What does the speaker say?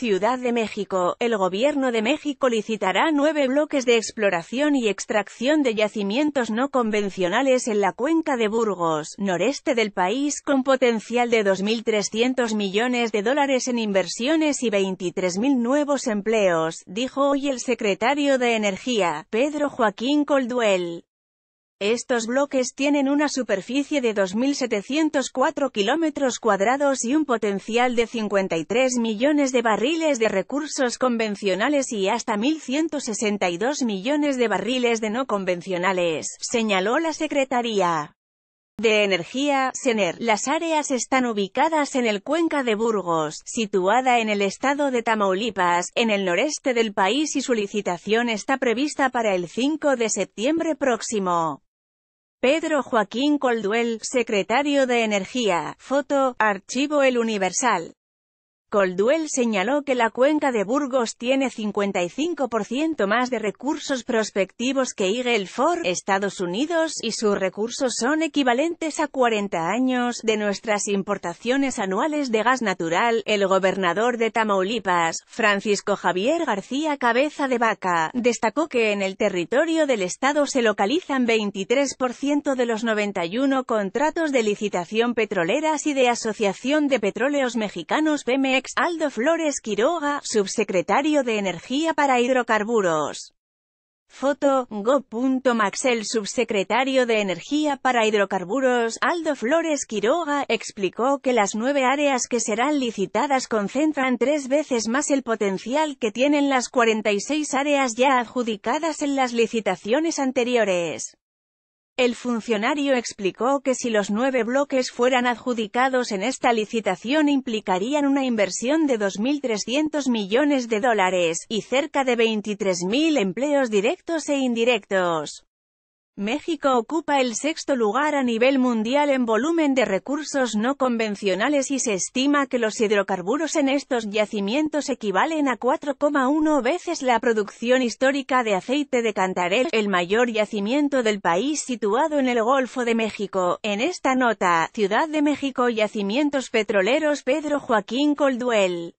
Ciudad de México, el Gobierno de México licitará nueve bloques de exploración y extracción de yacimientos no convencionales en la cuenca de Burgos, noreste del país, con potencial de 2.300 millones de dólares en inversiones y 23.000 nuevos empleos, dijo hoy el secretario de Energía, Pedro Joaquín Colduel. Estos bloques tienen una superficie de 2.704 kilómetros cuadrados y un potencial de 53 millones de barriles de recursos convencionales y hasta 1.162 millones de barriles de no convencionales, señaló la Secretaría de Energía, SENER. Las áreas están ubicadas en el Cuenca de Burgos, situada en el estado de Tamaulipas, en el noreste del país y su licitación está prevista para el 5 de septiembre próximo. Pedro Joaquín Colduel, secretario de Energía, foto, archivo El Universal. Coldwell señaló que la cuenca de Burgos tiene 55% más de recursos prospectivos que Eagle Ford, Estados Unidos, y sus recursos son equivalentes a 40 años de nuestras importaciones anuales de gas natural. El gobernador de Tamaulipas, Francisco Javier García Cabeza de Vaca, destacó que en el territorio del estado se localizan 23% de los 91 contratos de licitación petroleras y de Asociación de Petróleos Mexicanos PME Aldo Flores Quiroga, subsecretario de Energía para Hidrocarburos. Foto, El subsecretario de Energía para Hidrocarburos, Aldo Flores Quiroga, explicó que las nueve áreas que serán licitadas concentran tres veces más el potencial que tienen las 46 áreas ya adjudicadas en las licitaciones anteriores. El funcionario explicó que si los nueve bloques fueran adjudicados en esta licitación implicarían una inversión de 2.300 millones de dólares, y cerca de 23.000 empleos directos e indirectos. México ocupa el sexto lugar a nivel mundial en volumen de recursos no convencionales y se estima que los hidrocarburos en estos yacimientos equivalen a 4,1 veces la producción histórica de aceite de Cantarell, el mayor yacimiento del país situado en el Golfo de México. En esta nota, Ciudad de México Yacimientos Petroleros Pedro Joaquín Colduel.